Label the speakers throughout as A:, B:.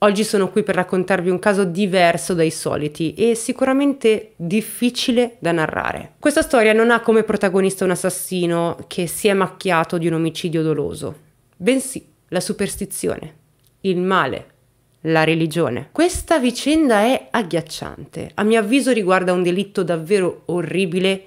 A: Oggi sono qui per raccontarvi un caso diverso dai soliti e sicuramente difficile da narrare. Questa storia non ha come protagonista un assassino che si è macchiato di un omicidio doloso, bensì la superstizione, il male, la religione. Questa vicenda è agghiacciante, a mio avviso riguarda un delitto davvero orribile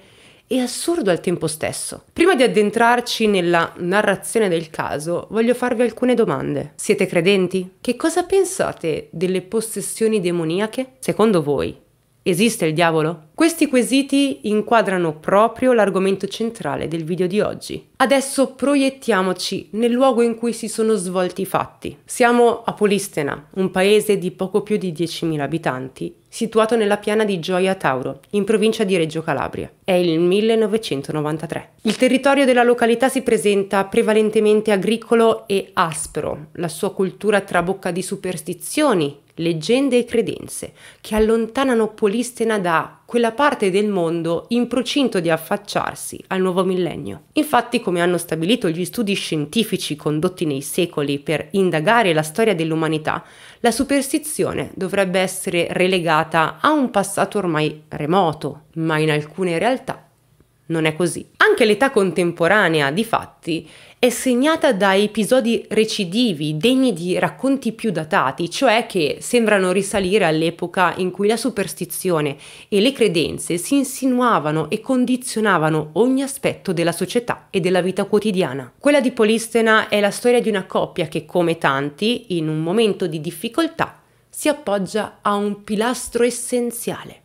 A: e assurdo al tempo stesso. Prima di addentrarci nella narrazione del caso, voglio farvi alcune domande. Siete credenti? Che cosa pensate delle possessioni demoniache? Secondo voi, Esiste il diavolo? Questi quesiti inquadrano proprio l'argomento centrale del video di oggi, Adesso proiettiamoci nel luogo in cui si sono svolti i fatti. Siamo a Polistena, un paese di poco più di 10.000 abitanti, situato nella piana di Gioia Tauro, in provincia di Reggio Calabria. È il 1993. Il territorio della località si presenta prevalentemente agricolo e aspro, la sua cultura trabocca di superstizioni, leggende e credenze, che allontanano Polistena da quella parte del mondo in procinto di affacciarsi al nuovo millennio. Infatti, come hanno stabilito gli studi scientifici condotti nei secoli per indagare la storia dell'umanità, la superstizione dovrebbe essere relegata a un passato ormai remoto, ma in alcune realtà non è così che l'età contemporanea, di fatti, è segnata da episodi recidivi, degni di racconti più datati, cioè che sembrano risalire all'epoca in cui la superstizione e le credenze si insinuavano e condizionavano ogni aspetto della società e della vita quotidiana. Quella di Polistena è la storia di una coppia che, come tanti, in un momento di difficoltà si appoggia a un pilastro essenziale,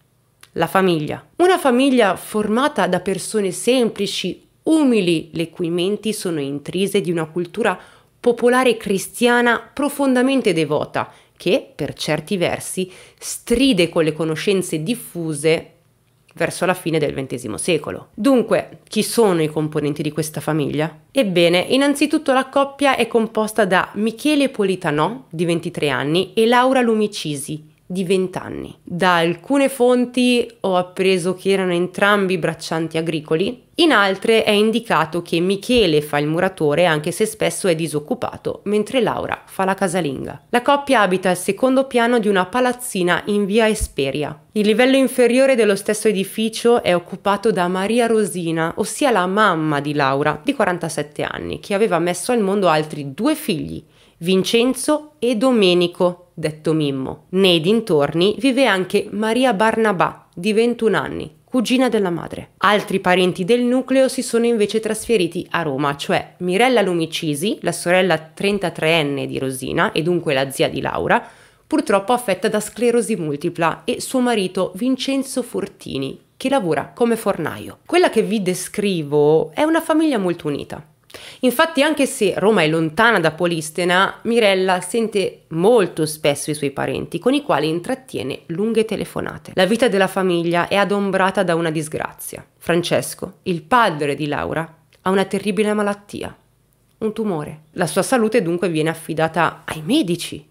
A: la famiglia. Una famiglia formata da persone semplici, umili, le cui menti sono intrise di una cultura popolare cristiana profondamente devota, che, per certi versi, stride con le conoscenze diffuse verso la fine del XX secolo. Dunque, chi sono i componenti di questa famiglia? Ebbene, innanzitutto la coppia è composta da Michele Politanò, di 23 anni, e Laura Lumicisi, di 20 anni. Da alcune fonti ho appreso che erano entrambi braccianti agricoli, in altre è indicato che Michele fa il muratore anche se spesso è disoccupato, mentre Laura fa la casalinga. La coppia abita al secondo piano di una palazzina in via Esperia. Il livello inferiore dello stesso edificio è occupato da Maria Rosina, ossia la mamma di Laura, di 47 anni, che aveva messo al mondo altri due figli, Vincenzo e Domenico, detto Mimmo. Nei dintorni vive anche Maria Barnabà, di 21 anni, cugina della madre. Altri parenti del nucleo si sono invece trasferiti a Roma, cioè Mirella Lumicisi, la sorella 33enne di Rosina e dunque la zia di Laura, purtroppo affetta da sclerosi multipla, e suo marito Vincenzo Fortini, che lavora come fornaio. Quella che vi descrivo è una famiglia molto unita. Infatti, anche se Roma è lontana da Polistena, Mirella sente molto spesso i suoi parenti, con i quali intrattiene lunghe telefonate. La vita della famiglia è adombrata da una disgrazia. Francesco, il padre di Laura, ha una terribile malattia, un tumore. La sua salute dunque viene affidata ai medici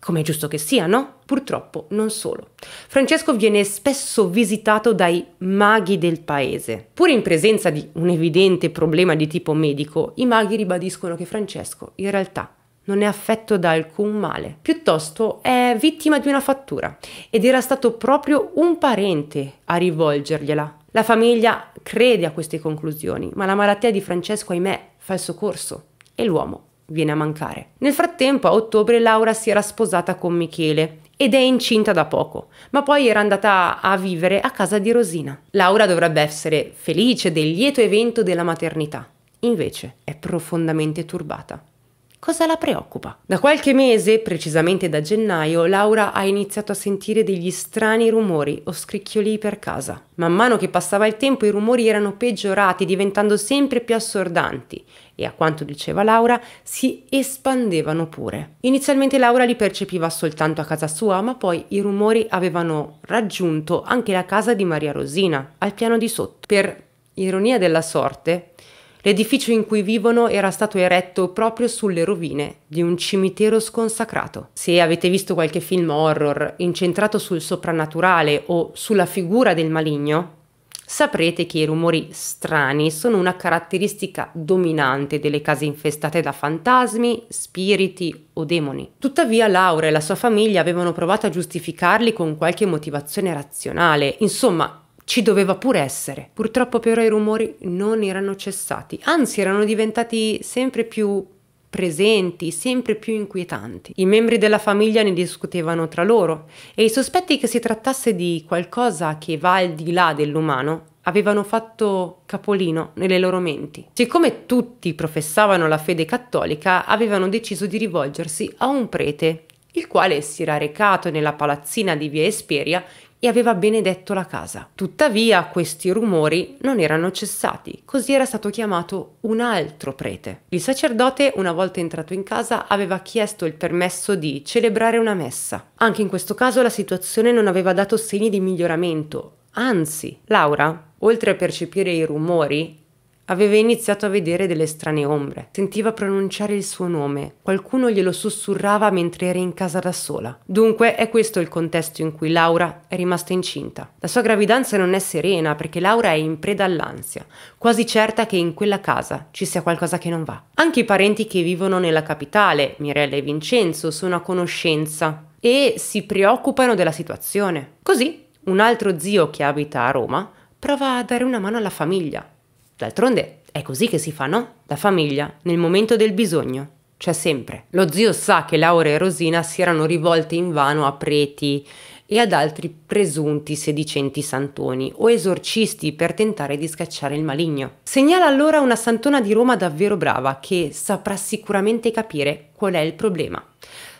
A: come è giusto che sia, no? Purtroppo non solo. Francesco viene spesso visitato dai maghi del paese. Pur in presenza di un evidente problema di tipo medico, i maghi ribadiscono che Francesco in realtà non è affetto da alcun male, piuttosto è vittima di una fattura ed era stato proprio un parente a rivolgergliela. La famiglia crede a queste conclusioni, ma la malattia di Francesco, ahimè, fa il suo corso e l'uomo viene a mancare. Nel frattempo a ottobre Laura si era sposata con Michele ed è incinta da poco, ma poi era andata a vivere a casa di Rosina. Laura dovrebbe essere felice del lieto evento della maternità, invece è profondamente turbata. Cosa la preoccupa? Da qualche mese, precisamente da gennaio, Laura ha iniziato a sentire degli strani rumori o scricchioli per casa. Man mano che passava il tempo i rumori erano peggiorati, diventando sempre più assordanti e a quanto diceva Laura si espandevano pure. Inizialmente Laura li percepiva soltanto a casa sua, ma poi i rumori avevano raggiunto anche la casa di Maria Rosina, al piano di sotto. Per ironia della sorte, L'edificio in cui vivono era stato eretto proprio sulle rovine di un cimitero sconsacrato. Se avete visto qualche film horror incentrato sul soprannaturale o sulla figura del maligno, saprete che i rumori strani sono una caratteristica dominante delle case infestate da fantasmi, spiriti o demoni. Tuttavia Laura e la sua famiglia avevano provato a giustificarli con qualche motivazione razionale, insomma ci doveva pure essere. Purtroppo però i rumori non erano cessati, anzi erano diventati sempre più presenti, sempre più inquietanti. I membri della famiglia ne discutevano tra loro e i sospetti che si trattasse di qualcosa che va al di là dell'umano avevano fatto capolino nelle loro menti. Siccome tutti professavano la fede cattolica, avevano deciso di rivolgersi a un prete, il quale si era recato nella palazzina di Via Esperia e aveva benedetto la casa. Tuttavia questi rumori non erano cessati, così era stato chiamato un altro prete. Il sacerdote, una volta entrato in casa, aveva chiesto il permesso di celebrare una messa. Anche in questo caso la situazione non aveva dato segni di miglioramento, anzi, Laura, oltre a percepire i rumori, Aveva iniziato a vedere delle strane ombre, sentiva pronunciare il suo nome, qualcuno glielo sussurrava mentre era in casa da sola. Dunque è questo il contesto in cui Laura è rimasta incinta. La sua gravidanza non è serena perché Laura è in preda all'ansia, quasi certa che in quella casa ci sia qualcosa che non va. Anche i parenti che vivono nella capitale, Mirella e Vincenzo, sono a conoscenza e si preoccupano della situazione. Così un altro zio che abita a Roma prova a dare una mano alla famiglia. D'altronde è così che si fa, no? La famiglia, nel momento del bisogno. C'è sempre. Lo zio sa che Laura e Rosina si erano rivolte invano a preti e ad altri presunti sedicenti santoni o esorcisti per tentare di scacciare il maligno. Segnala allora una santona di Roma davvero brava che saprà sicuramente capire qual è il problema.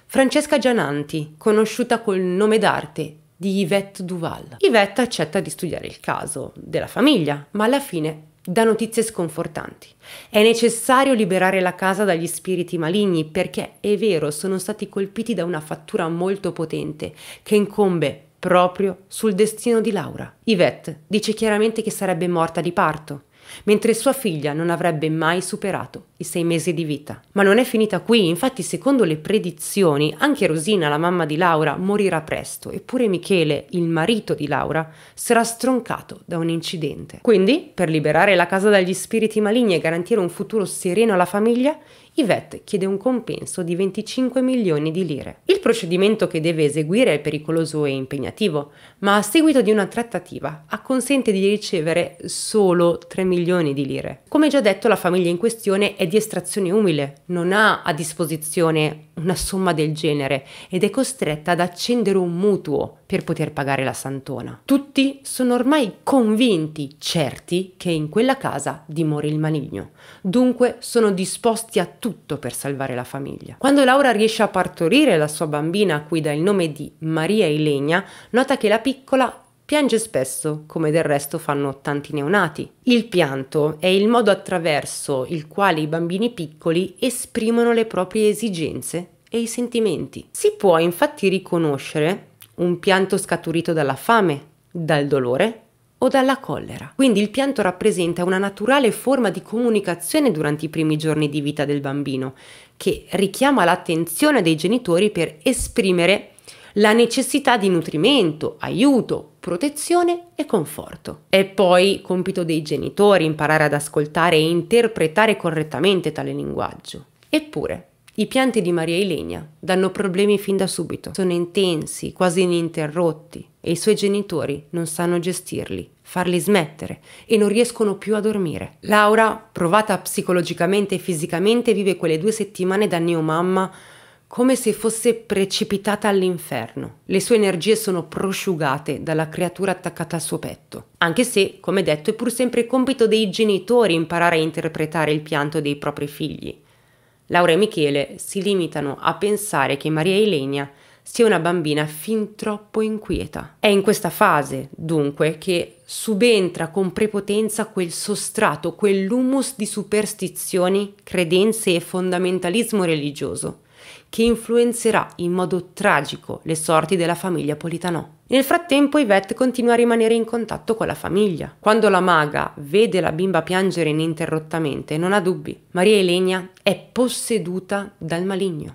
A: Francesca Giananti, conosciuta col nome d'arte di Yvette Duval. Yvette accetta di studiare il caso della famiglia, ma alla fine da notizie sconfortanti. È necessario liberare la casa dagli spiriti maligni perché, è vero, sono stati colpiti da una fattura molto potente che incombe proprio sul destino di Laura. Yvette dice chiaramente che sarebbe morta di parto mentre sua figlia non avrebbe mai superato i sei mesi di vita. Ma non è finita qui, infatti secondo le predizioni anche Rosina, la mamma di Laura, morirà presto, eppure Michele, il marito di Laura, sarà stroncato da un incidente. Quindi, per liberare la casa dagli spiriti maligni e garantire un futuro sereno alla famiglia, Yvette chiede un compenso di 25 milioni di lire. Il procedimento che deve eseguire è pericoloso e impegnativo, ma a seguito di una trattativa acconsente di ricevere solo 3 milioni milioni di lire. Come già detto, la famiglia in questione è di estrazione umile, non ha a disposizione una somma del genere ed è costretta ad accendere un mutuo per poter pagare la santona. Tutti sono ormai convinti, certi, che in quella casa dimori il maligno. Dunque sono disposti a tutto per salvare la famiglia. Quando Laura riesce a partorire la sua bambina, a cui dà il nome di Maria Ilenia, nota che la piccola Piange spesso, come del resto fanno tanti neonati. Il pianto è il modo attraverso il quale i bambini piccoli esprimono le proprie esigenze e i sentimenti. Si può infatti riconoscere un pianto scaturito dalla fame, dal dolore o dalla collera. Quindi il pianto rappresenta una naturale forma di comunicazione durante i primi giorni di vita del bambino, che richiama l'attenzione dei genitori per esprimere la necessità di nutrimento, aiuto, protezione e conforto. È poi compito dei genitori imparare ad ascoltare e interpretare correttamente tale linguaggio. Eppure, i pianti di Maria Ilenia danno problemi fin da subito, sono intensi, quasi ininterrotti e i suoi genitori non sanno gestirli, farli smettere e non riescono più a dormire. Laura, provata psicologicamente e fisicamente, vive quelle due settimane da neomamma come se fosse precipitata all'inferno. Le sue energie sono prosciugate dalla creatura attaccata al suo petto. Anche se, come detto, è pur sempre compito dei genitori imparare a interpretare il pianto dei propri figli. Laura e Michele si limitano a pensare che Maria Elenia sia una bambina fin troppo inquieta. È in questa fase, dunque, che subentra con prepotenza quel sostrato, quell'humus di superstizioni, credenze e fondamentalismo religioso che influenzerà in modo tragico le sorti della famiglia Politano. Nel frattempo Yvette continua a rimanere in contatto con la famiglia. Quando la maga vede la bimba piangere ininterrottamente, non ha dubbi. Maria Elenia è posseduta dal maligno,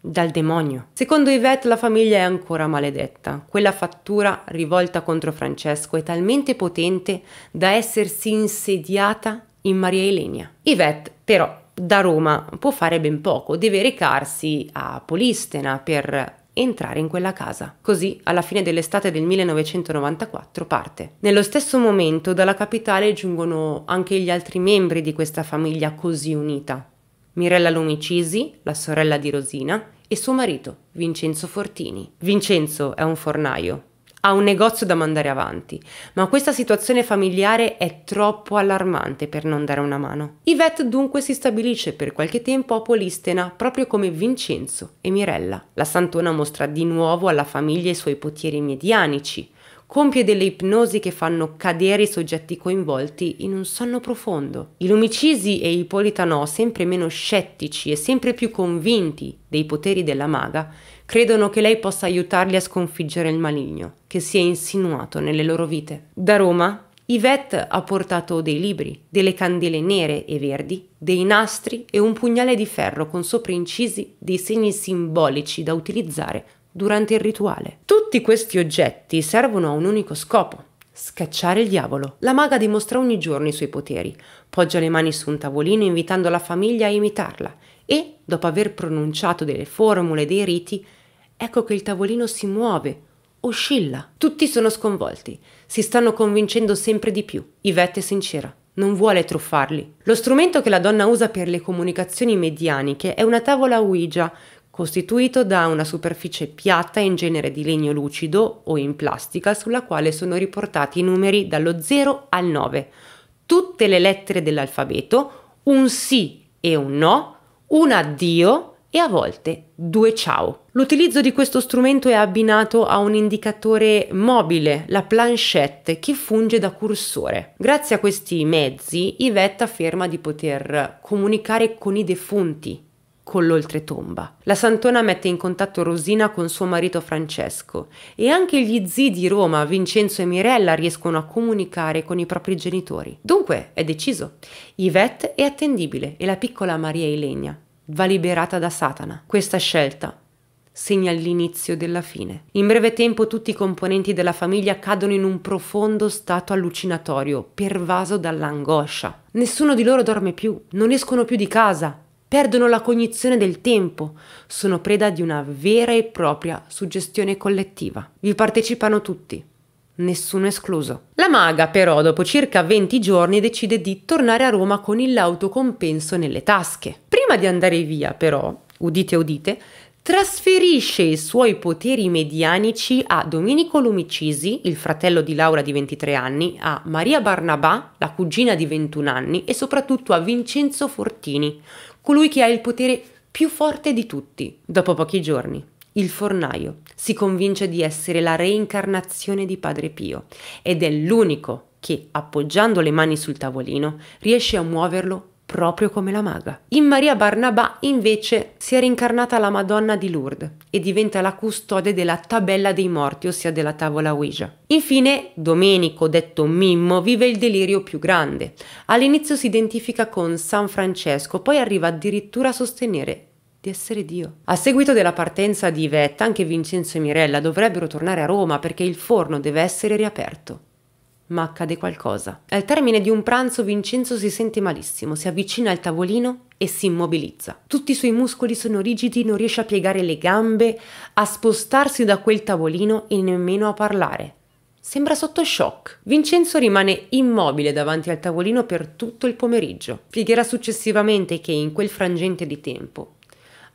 A: dal demonio. Secondo Yvette la famiglia è ancora maledetta. Quella fattura rivolta contro Francesco è talmente potente da essersi insediata in Maria Elenia. Yvette però da Roma può fare ben poco, deve recarsi a Polistena per entrare in quella casa. Così, alla fine dell'estate del 1994, parte. Nello stesso momento, dalla capitale giungono anche gli altri membri di questa famiglia così unita. Mirella Lumicisi, la sorella di Rosina, e suo marito, Vincenzo Fortini. Vincenzo è un fornaio, ha un negozio da mandare avanti, ma questa situazione familiare è troppo allarmante per non dare una mano. Yvette dunque si stabilisce per qualche tempo a Polistena, proprio come Vincenzo e Mirella. La santona mostra di nuovo alla famiglia i suoi poteri medianici, compie delle ipnosi che fanno cadere i soggetti coinvolti in un sonno profondo. I Lumicisi e Ippolitano, sempre meno scettici e sempre più convinti dei poteri della maga, credono che lei possa aiutarli a sconfiggere il maligno che si è insinuato nelle loro vite. Da Roma, Yvette ha portato dei libri, delle candele nere e verdi, dei nastri e un pugnale di ferro con sopra incisi dei segni simbolici da utilizzare durante il rituale. Tutti questi oggetti servono a un unico scopo. Scacciare il diavolo. La maga dimostra ogni giorno i suoi poteri. Poggia le mani su un tavolino invitando la famiglia a imitarla e, dopo aver pronunciato delle formule, dei riti, ecco che il tavolino si muove, oscilla. Tutti sono sconvolti, si stanno convincendo sempre di più. Ivette è sincera. Non vuole truffarli. Lo strumento che la donna usa per le comunicazioni medianiche è una tavola Ouija, costituito da una superficie piatta in genere di legno lucido o in plastica sulla quale sono riportati i numeri dallo 0 al 9, tutte le lettere dell'alfabeto, un sì e un no un addio e a volte due ciao. L'utilizzo di questo strumento è abbinato a un indicatore mobile, la planchette, che funge da cursore. Grazie a questi mezzi, Yvette afferma di poter comunicare con i defunti, con l'oltretomba. La Santona mette in contatto Rosina con suo marito Francesco e anche gli zii di Roma, Vincenzo e Mirella, riescono a comunicare con i propri genitori. Dunque è deciso. Yvette è attendibile e la piccola Maria Ilenia va liberata da Satana. Questa scelta segna l'inizio della fine. In breve tempo tutti i componenti della famiglia cadono in un profondo stato allucinatorio, pervaso dall'angoscia. Nessuno di loro dorme più, non escono più di casa, perdono la cognizione del tempo, sono preda di una vera e propria suggestione collettiva. Vi partecipano tutti, nessuno escluso. La maga però dopo circa 20 giorni decide di tornare a Roma con il lauto nelle tasche. Prima di andare via però, udite udite, trasferisce i suoi poteri medianici a Domenico Lumicisi, il fratello di Laura di 23 anni, a Maria Barnabà, la cugina di 21 anni, e soprattutto a Vincenzo Fortini, colui che ha il potere più forte di tutti, dopo pochi giorni. Il fornaio si convince di essere la reincarnazione di Padre Pio ed è l'unico che, appoggiando le mani sul tavolino, riesce a muoverlo proprio come la maga. In Maria Barnabà invece si è rincarnata la Madonna di Lourdes e diventa la custode della tabella dei morti, ossia della tavola Ouija. Infine, Domenico, detto Mimmo, vive il delirio più grande. All'inizio si identifica con San Francesco, poi arriva addirittura a sostenere di essere Dio. A seguito della partenza di Ivetta, anche Vincenzo e Mirella dovrebbero tornare a Roma perché il forno deve essere riaperto ma accade qualcosa. Al termine di un pranzo Vincenzo si sente malissimo, si avvicina al tavolino e si immobilizza. Tutti i suoi muscoli sono rigidi, non riesce a piegare le gambe, a spostarsi da quel tavolino e nemmeno a parlare. Sembra sotto shock. Vincenzo rimane immobile davanti al tavolino per tutto il pomeriggio. Spiegherà successivamente che in quel frangente di tempo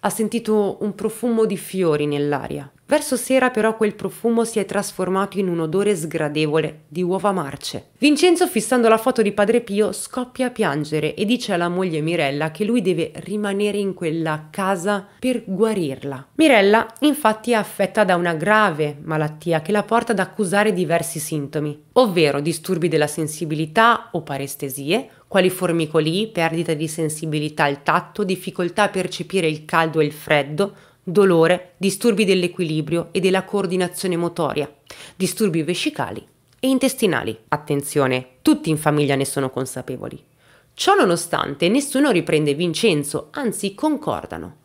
A: ha sentito un profumo di fiori nell'aria Verso sera però quel profumo si è trasformato in un odore sgradevole di uova marce. Vincenzo, fissando la foto di padre Pio, scoppia a piangere e dice alla moglie Mirella che lui deve rimanere in quella casa per guarirla. Mirella infatti è affetta da una grave malattia che la porta ad accusare diversi sintomi, ovvero disturbi della sensibilità o parestesie, quali formicoli, perdita di sensibilità al tatto, difficoltà a percepire il caldo e il freddo, dolore, disturbi dell'equilibrio e della coordinazione motoria, disturbi vescicali e intestinali. Attenzione, tutti in famiglia ne sono consapevoli. Ciò nonostante, nessuno riprende Vincenzo, anzi concordano.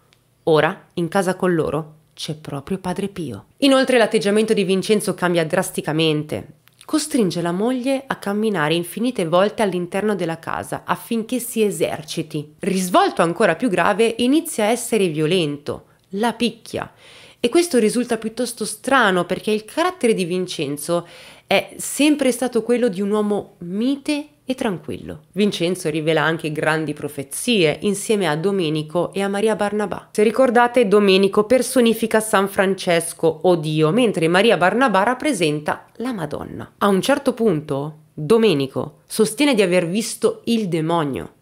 A: Ora, in casa con loro, c'è proprio Padre Pio. Inoltre l'atteggiamento di Vincenzo cambia drasticamente. Costringe la moglie a camminare infinite volte all'interno della casa affinché si eserciti. Risvolto ancora più grave, inizia a essere violento, la picchia. E questo risulta piuttosto strano perché il carattere di Vincenzo è sempre stato quello di un uomo mite e tranquillo. Vincenzo rivela anche grandi profezie insieme a Domenico e a Maria Barnabà. Se ricordate, Domenico personifica San Francesco o Dio, mentre Maria Barnabà rappresenta la Madonna. A un certo punto, Domenico sostiene di aver visto il demonio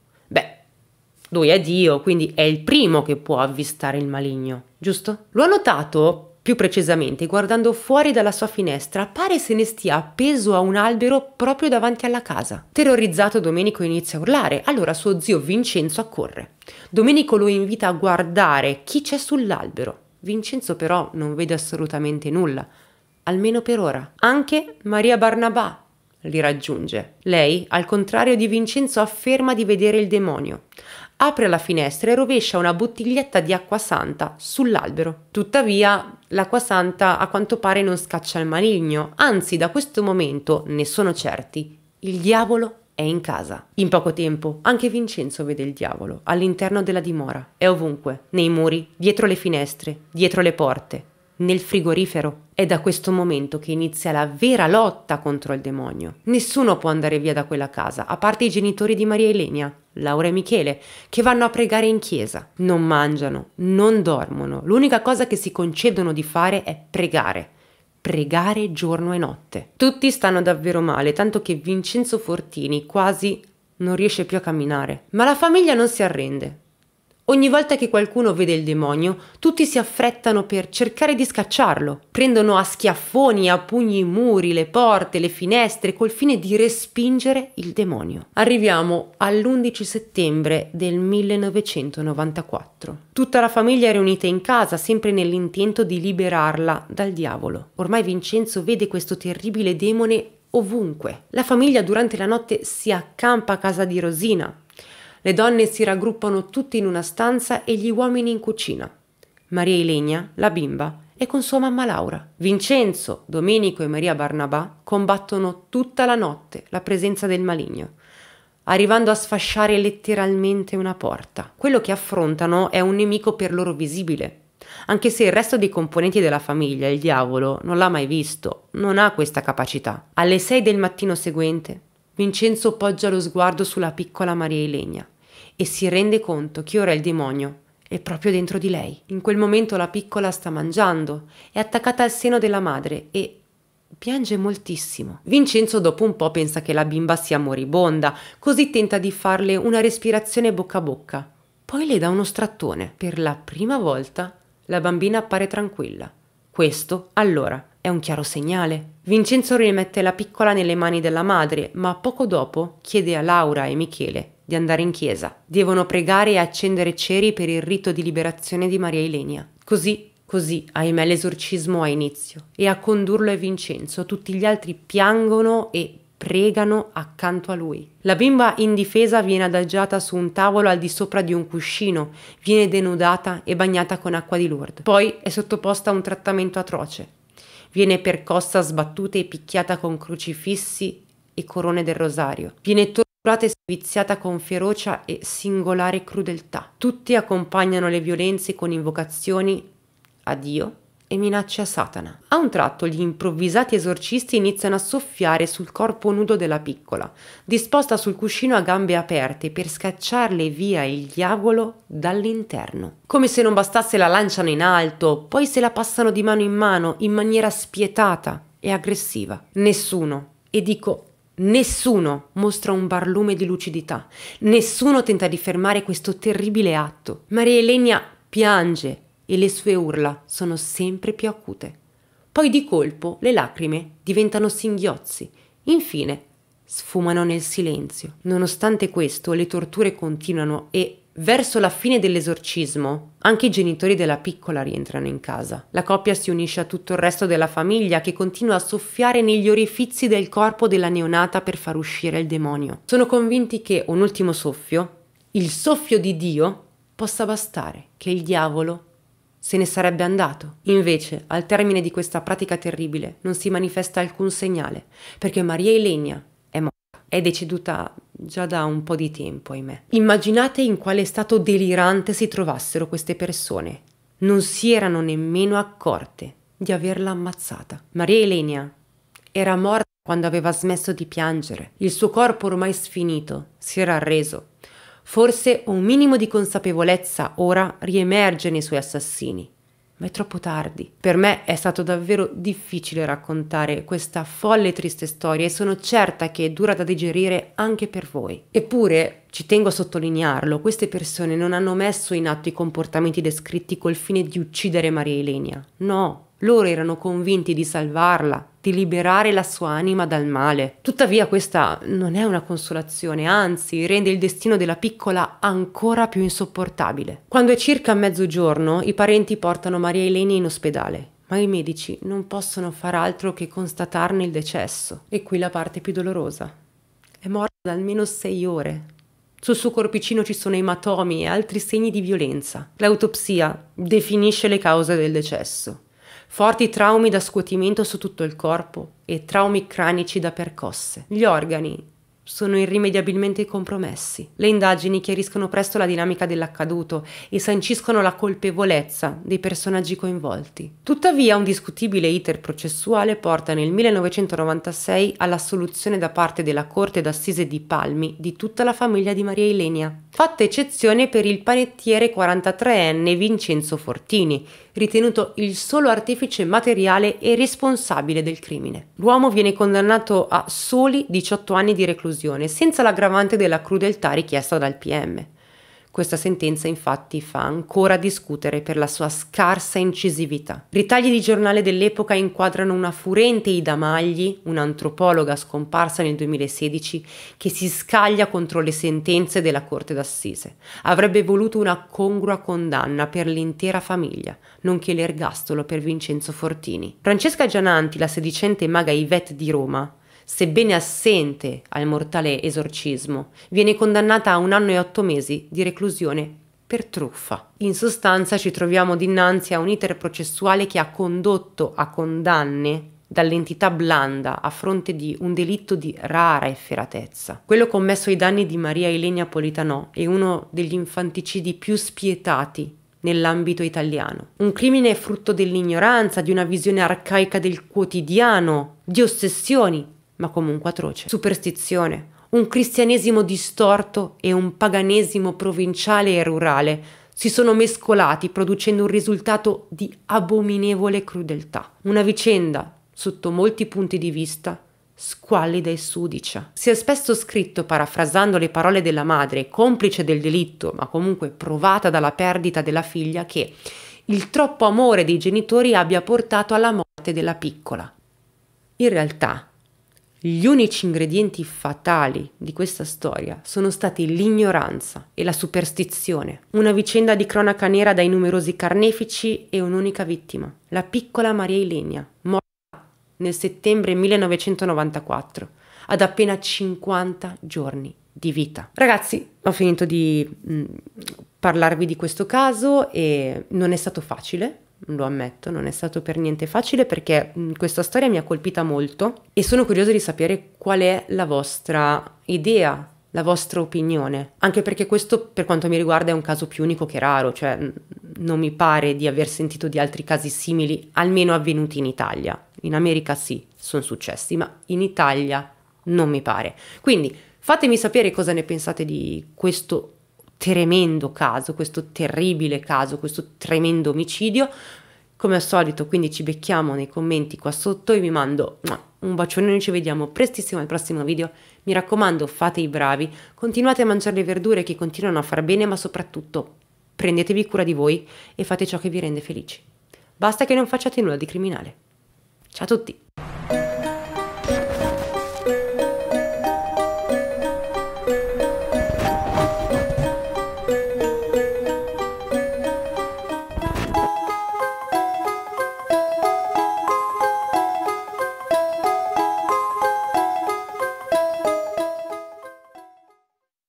A: lui è Dio, quindi è il primo che può avvistare il maligno, giusto? Lo ha notato più precisamente, guardando fuori dalla sua finestra, pare se ne stia appeso a un albero proprio davanti alla casa. Terrorizzato, Domenico inizia a urlare, allora suo zio Vincenzo accorre. Domenico lo invita a guardare chi c'è sull'albero. Vincenzo però non vede assolutamente nulla, almeno per ora. Anche Maria Barnabà li raggiunge. Lei, al contrario di Vincenzo, afferma di vedere il demonio apre la finestra e rovescia una bottiglietta di acqua santa sull'albero. Tuttavia, l'acqua santa a quanto pare non scaccia il maligno, anzi da questo momento, ne sono certi, il diavolo è in casa. In poco tempo anche Vincenzo vede il diavolo all'interno della dimora. È ovunque, nei muri, dietro le finestre, dietro le porte, nel frigorifero. È da questo momento che inizia la vera lotta contro il demonio. Nessuno può andare via da quella casa, a parte i genitori di Maria Elenia, Laura e Michele, che vanno a pregare in chiesa. Non mangiano, non dormono. L'unica cosa che si concedono di fare è pregare. Pregare giorno e notte. Tutti stanno davvero male, tanto che Vincenzo Fortini quasi non riesce più a camminare. Ma la famiglia non si arrende. Ogni volta che qualcuno vede il demonio, tutti si affrettano per cercare di scacciarlo. Prendono a schiaffoni, e a pugni i muri, le porte, le finestre, col fine di respingere il demonio. Arriviamo all'11 settembre del 1994. Tutta la famiglia è riunita in casa, sempre nell'intento di liberarla dal diavolo. Ormai Vincenzo vede questo terribile demone ovunque. La famiglia durante la notte si accampa a casa di Rosina, le donne si raggruppano tutte in una stanza e gli uomini in cucina. Maria Ilegna, la bimba, è con sua mamma Laura. Vincenzo, Domenico e Maria Barnabà combattono tutta la notte la presenza del maligno arrivando a sfasciare letteralmente una porta. Quello che affrontano è un nemico per loro visibile, anche se il resto dei componenti della famiglia, il diavolo, non l'ha mai visto, non ha questa capacità. Alle 6 del mattino seguente, Vincenzo poggia lo sguardo sulla piccola Maria Ilegna e si rende conto che ora il demonio è proprio dentro di lei. In quel momento la piccola sta mangiando, è attaccata al seno della madre e piange moltissimo. Vincenzo dopo un po' pensa che la bimba sia moribonda, così tenta di farle una respirazione bocca a bocca. Poi le dà uno strattone. Per la prima volta la bambina appare tranquilla. Questo allora è un chiaro segnale. Vincenzo rimette la piccola nelle mani della madre, ma poco dopo chiede a Laura e Michele di andare in chiesa. Devono pregare e accendere ceri per il rito di liberazione di Maria Elenia. Così Così, ahimè, l'esorcismo ha inizio e a condurlo è Vincenzo. Tutti gli altri piangono e pregano accanto a lui. La bimba indifesa viene adagiata su un tavolo al di sopra di un cuscino, viene denudata e bagnata con acqua di Lourdes. Poi è sottoposta a un trattamento atroce. Viene percossa, sbattuta e picchiata con crocifissi e corone del rosario. Viene torturata e viziata con ferocia e singolare crudeltà. Tutti accompagnano le violenze con invocazioni a Dio, e minacce Satana. A un tratto gli improvvisati esorcisti iniziano a soffiare sul corpo nudo della piccola, disposta sul cuscino a gambe aperte per scacciarle via il diavolo dall'interno. Come se non bastasse la lanciano in alto, poi se la passano di mano in mano in maniera spietata e aggressiva. Nessuno, e dico Nessuno mostra un barlume di lucidità, nessuno tenta di fermare questo terribile atto. Maria Elenia piange, e le sue urla sono sempre più acute. Poi di colpo le lacrime diventano singhiozzi, infine sfumano nel silenzio. Nonostante questo, le torture continuano e Verso la fine dell'esorcismo, anche i genitori della piccola rientrano in casa. La coppia si unisce a tutto il resto della famiglia che continua a soffiare negli orifizi del corpo della neonata per far uscire il demonio. Sono convinti che un ultimo soffio, il soffio di Dio, possa bastare, che il diavolo se ne sarebbe andato. Invece, al termine di questa pratica terribile, non si manifesta alcun segnale, perché Maria Ilenia è morta, è deceduta già da un po' di tempo, ahimè. Immaginate in quale stato delirante si trovassero queste persone. Non si erano nemmeno accorte di averla ammazzata. Maria Ilenia era morta quando aveva smesso di piangere. Il suo corpo ormai sfinito si era arreso Forse un minimo di consapevolezza ora riemerge nei suoi assassini. Ma è troppo tardi. Per me è stato davvero difficile raccontare questa folle e triste storia e sono certa che è dura da digerire anche per voi. Eppure, ci tengo a sottolinearlo, queste persone non hanno messo in atto i comportamenti descritti col fine di uccidere Maria Elenia. No, loro erano convinti di salvarla, di liberare la sua anima dal male. Tuttavia questa non è una consolazione, anzi rende il destino della piccola ancora più insopportabile. Quando è circa mezzogiorno, i parenti portano Maria Eleni in ospedale, ma i medici non possono far altro che constatarne il decesso. E qui la parte più dolorosa. È morta da almeno sei ore. Sul suo corpicino ci sono ematomi e altri segni di violenza. L'autopsia definisce le cause del decesso forti traumi da scuotimento su tutto il corpo e traumi cranici da percosse. Gli organi sono irrimediabilmente compromessi. Le indagini chiariscono presto la dinamica dell'accaduto e sanciscono la colpevolezza dei personaggi coinvolti. Tuttavia, un discutibile iter processuale porta nel 1996 all'assoluzione da parte della Corte d'Assise di Palmi di tutta la famiglia di Maria Ilenia, fatta eccezione per il panettiere 43enne Vincenzo Fortini, ritenuto il solo artefice materiale e responsabile del crimine. L'uomo viene condannato a soli 18 anni di reclusione, senza l'aggravante della crudeltà richiesta dal PM. Questa sentenza infatti fa ancora discutere per la sua scarsa incisività. Ritagli di giornale dell'epoca inquadrano una furente Ida Magli, un'antropologa scomparsa nel 2016, che si scaglia contro le sentenze della Corte d'Assise. Avrebbe voluto una congrua condanna per l'intera famiglia, nonché l'ergastolo per Vincenzo Fortini. Francesca Giananti, la sedicente maga Ivette di Roma, sebbene assente al mortale esorcismo, viene condannata a un anno e otto mesi di reclusione per truffa. In sostanza ci troviamo dinanzi a un iter processuale che ha condotto a condanne dall'entità blanda a fronte di un delitto di rara efferatezza. Quello commesso ai danni di Maria Elenia Politano è uno degli infanticidi più spietati nell'ambito italiano. Un crimine frutto dell'ignoranza, di una visione arcaica del quotidiano, di ossessioni ma comunque atroce. Superstizione, un cristianesimo distorto e un paganesimo provinciale e rurale si sono mescolati producendo un risultato di abominevole crudeltà. Una vicenda, sotto molti punti di vista, squallida e sudicia. Si è spesso scritto, parafrasando le parole della madre, complice del delitto, ma comunque provata dalla perdita della figlia, che il troppo amore dei genitori abbia portato alla morte della piccola. In realtà, gli unici ingredienti fatali di questa storia sono stati l'ignoranza e la superstizione, una vicenda di cronaca nera dai numerosi carnefici e un'unica vittima, la piccola Maria Ilenia, morta nel settembre 1994, ad appena 50 giorni di vita. Ragazzi, ho finito di mh, mm, parlarvi di questo caso e non è stato facile, lo ammetto, non è stato per niente facile perché questa storia mi ha colpita molto e sono curiosa di sapere qual è la vostra idea, la vostra opinione, anche perché questo per quanto mi riguarda è un caso più unico che raro, cioè non mi pare di aver sentito di altri casi simili, almeno avvenuti in Italia. In America sì, sono successi, ma in Italia non mi pare. Quindi fatemi sapere cosa ne pensate di questo tremendo caso, questo terribile caso, questo tremendo omicidio. Come al solito, quindi ci becchiamo nei commenti qua sotto e vi mando un bacione, noi ci vediamo prestissimo al prossimo video. Mi raccomando, fate i bravi, continuate a mangiare le verdure che continuano a far bene, ma soprattutto prendetevi cura di voi e fate ciò che vi rende felici. Basta che non facciate nulla di criminale. Ciao a tutti!